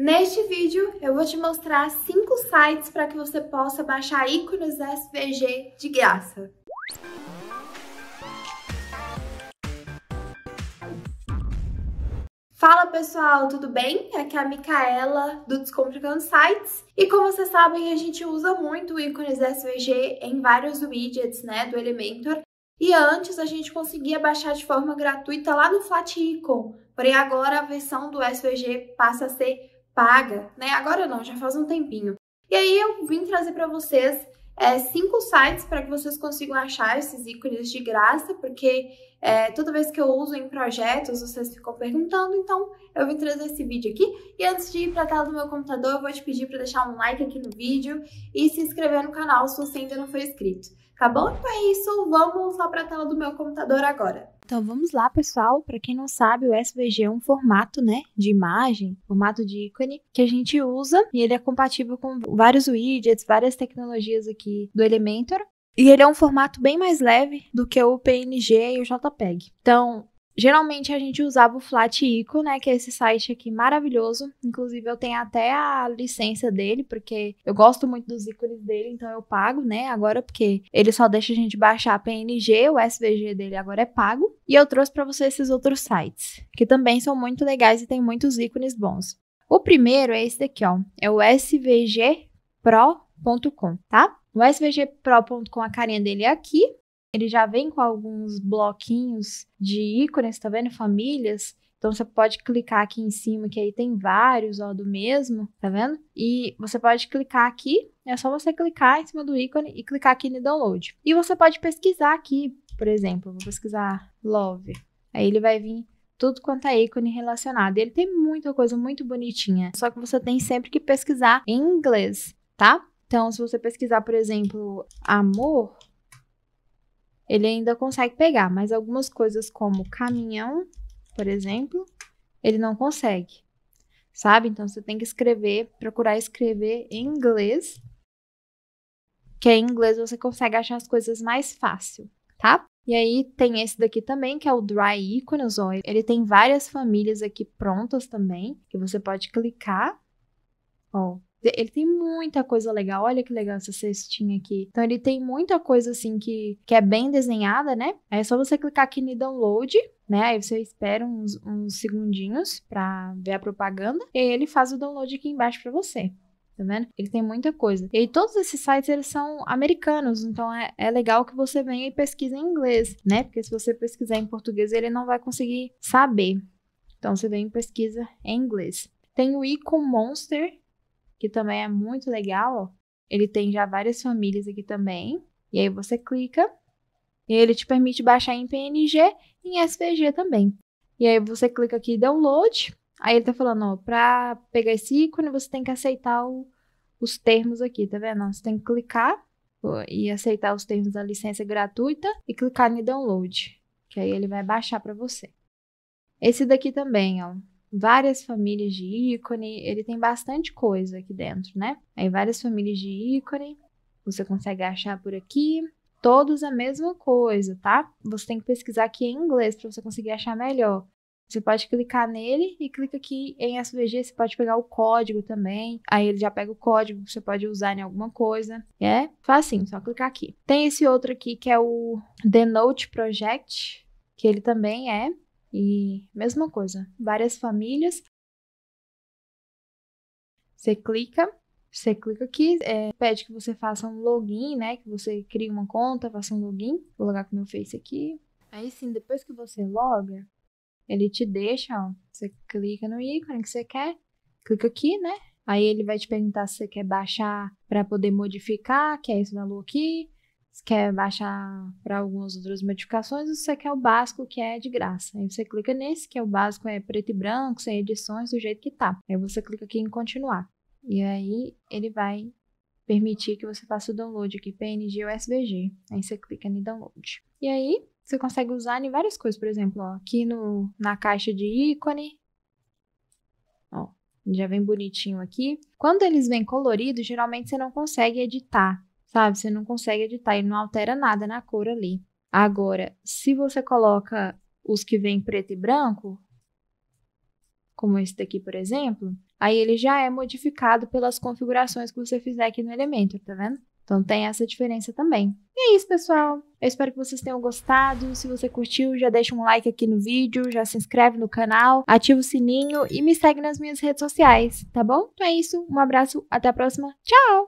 Neste vídeo eu vou te mostrar 5 sites para que você possa baixar ícones SVG de graça. Fala pessoal, tudo bem? Aqui é a Micaela do Descomplicando Sites e como vocês sabem a gente usa muito ícones SVG em vários widgets né, do Elementor e antes a gente conseguia baixar de forma gratuita lá no Flat Icon, porém agora a versão do SVG passa a ser paga, né? Agora não, já faz um tempinho. E aí eu vim trazer para vocês é, cinco sites para que vocês consigam achar esses ícones de graça, porque é, toda vez que eu uso em projetos, vocês ficam perguntando, então eu vim trazer esse vídeo aqui. E antes de ir para a tela do meu computador, eu vou te pedir para deixar um like aqui no vídeo e se inscrever no canal se você ainda não for inscrito, tá bom? Então é isso, vamos lá para a tela do meu computador agora. Então vamos lá, pessoal. Para quem não sabe, o SVG é um formato, né, de imagem, formato de ícone que a gente usa e ele é compatível com vários widgets, várias tecnologias aqui do Elementor. E ele é um formato bem mais leve do que o PNG e o JPEG. Então, Geralmente a gente usava o Flatico, né, que é esse site aqui maravilhoso. Inclusive eu tenho até a licença dele, porque eu gosto muito dos ícones dele, então eu pago, né, agora porque ele só deixa a gente baixar a PNG, o SVG dele agora é pago. E eu trouxe para você esses outros sites, que também são muito legais e tem muitos ícones bons. O primeiro é esse daqui, ó, é o svgpro.com, tá? O svgpro.com, a carinha dele é aqui, ele já vem com alguns bloquinhos de ícones, tá vendo? Famílias. Então você pode clicar aqui em cima, que aí tem vários, ó, do mesmo, tá vendo? E você pode clicar aqui, é só você clicar em cima do ícone e clicar aqui no download. E você pode pesquisar aqui, por exemplo, vou pesquisar love. Aí ele vai vir tudo quanto é ícone relacionado. Ele tem muita coisa muito bonitinha, só que você tem sempre que pesquisar em inglês, tá? Então, se você pesquisar, por exemplo, amor, ele ainda consegue pegar, mas algumas coisas como caminhão, por exemplo, ele não consegue. Sabe? Então você tem que escrever, procurar escrever em inglês, que em inglês você consegue achar as coisas mais fácil, tá? E aí tem esse daqui também, que é o Dry Ó. Ele tem várias famílias aqui prontas também, que você pode clicar. Ó, ele tem muita coisa legal. Olha que legal essa cestinha aqui. Então, ele tem muita coisa assim que, que é bem desenhada, né? Aí é só você clicar aqui em download. Né? Aí você espera uns, uns segundinhos para ver a propaganda e ele faz o download aqui embaixo para você tá vendo? Ele tem muita coisa. E aí, todos esses sites, eles são americanos, então é, é legal que você venha e pesquise em inglês, né? Porque se você pesquisar em português, ele não vai conseguir saber. Então, você vem e pesquisa em inglês. Tem o Icon Monster, que também é muito legal. Ele tem já várias famílias aqui também. E aí você clica e ele te permite baixar em PNG e em SVG também. E aí você clica aqui em download. Aí ele tá falando, ó, pra pegar esse ícone você tem que aceitar o, os termos aqui, tá vendo? Você tem que clicar e aceitar os termos da licença gratuita e clicar em download, que aí ele vai baixar para você. Esse daqui também, ó, várias famílias de ícone, ele tem bastante coisa aqui dentro, né? Aí várias famílias de ícone, você consegue achar por aqui, todos a mesma coisa, tá? Você tem que pesquisar aqui em inglês para você conseguir achar melhor. Você pode clicar nele e clica aqui em SVG, você pode pegar o código também. Aí ele já pega o código que você pode usar em alguma coisa. É facinho, só clicar aqui. Tem esse outro aqui que é o Denote Project, que ele também é e mesma coisa, várias famílias. Você clica, você clica aqui, é, pede que você faça um login, né? Que você crie uma conta, faça um login. Vou logar com meu Face aqui. Aí sim, depois que você loga, ele te deixa, ó. Você clica no ícone que você quer, clica aqui, né? Aí ele vai te perguntar se você quer baixar para poder modificar, que é esse valor aqui. Você quer baixar para algumas outras modificações, você quer o básico que é de graça. Aí você clica nesse, que é o básico, é preto e branco, sem edições, do jeito que tá. Aí você clica aqui em continuar. E aí ele vai permitir que você faça o download aqui, PNG ou SVG. Aí você clica em download. E aí você consegue usar em várias coisas, por exemplo, ó, aqui no, na caixa de ícone. Ó, já vem bonitinho aqui. Quando eles vêm coloridos, geralmente você não consegue editar sabe? Você não consegue editar, ele não altera nada na cor ali. Agora, se você coloca os que vêm preto e branco, como esse daqui, por exemplo, aí ele já é modificado pelas configurações que você fizer aqui no Elementor, tá vendo? Então tem essa diferença também. E é isso, pessoal. Eu espero que vocês tenham gostado. Se você curtiu, já deixa um like aqui no vídeo, já se inscreve no canal, ativa o sininho e me segue nas minhas redes sociais, tá bom? Então é isso. Um abraço, até a próxima. Tchau!